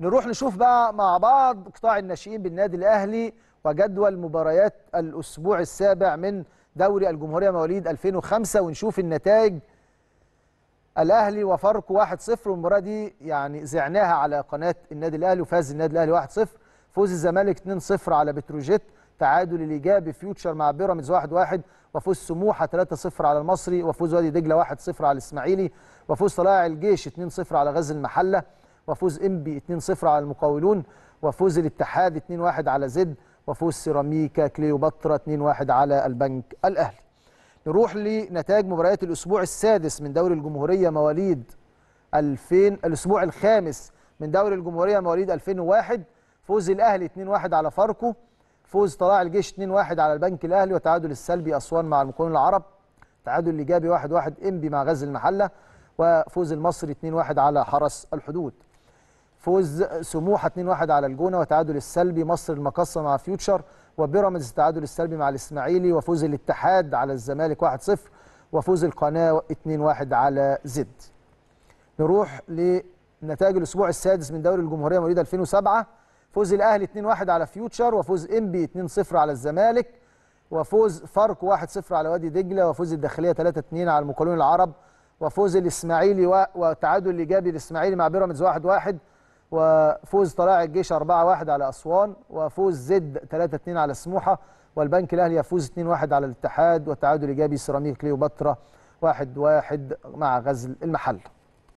نروح نشوف بقى مع بعض قطاع الناشئين بالنادي الاهلي وجدول مباريات الاسبوع السابع من دوري الجمهوريه مواليد 2005 ونشوف النتائج الاهلي وفرق 1-0 والمباراه دي يعني زعناها على قناه النادي الاهلي وفاز النادي الاهلي 1-0 فوز الزمالك 2-0 على بتروجيت تعادل الايجابي فيوتشر مع بيراميدز 1-1 وفوز سموحه 3-0 على المصري وفوز وادي دجله 1-0 على الاسماعيلي وفوز طلائع الجيش 2-0 على غزل المحله وفوز انبي 2-0 على المقاولون وفوز الاتحاد 2-1 على زد وفوز سيراميكا كليوباترا 2-1 على البنك الاهلي. نروح لنتائج مباريات الاسبوع السادس من دوري الجمهوريه مواليد 2000 الاسبوع الخامس من دوري الجمهوريه مواليد 2001 فوز الاهلي 2-1 على فاركو فوز طلائع الجيش 2-1 على البنك الاهلي وتعادل السلبي اسوان مع المقاولون العرب تعادل الايجابي 1-1 انبي مع غزل المحله وفوز المصري 2-1 على حرس الحدود. فوز سموحه 2-1 على الجونه وتعادل السلبي مصر المقصه مع فيوتشر وبيراميدز التعادل السلبي مع الاسماعيلي وفوز الاتحاد على الزمالك 1-0 وفوز القناه 2-1 على زد. نروح لنتائج الاسبوع السادس من دوري الجمهوريه مواليد 2007 فوز الاهلي 2-1 على فيوتشر وفوز انبي 2-0 على الزمالك وفوز فاركو 1-0 على وادي دجله وفوز الداخليه 3-2 على المقاولون العرب وفوز الاسماعيلي وتعادل الايجابي للاسماعيلي مع بيراميدز 1-1 وفوز طلائع الجيش 4-1 على أسوان وفوز زد 3-2 على سموحة والبنك الأهلي يفوز 2-1 على الاتحاد والتعادل إيجابي سيراميك كليوباترا 1-1 مع غزل المحله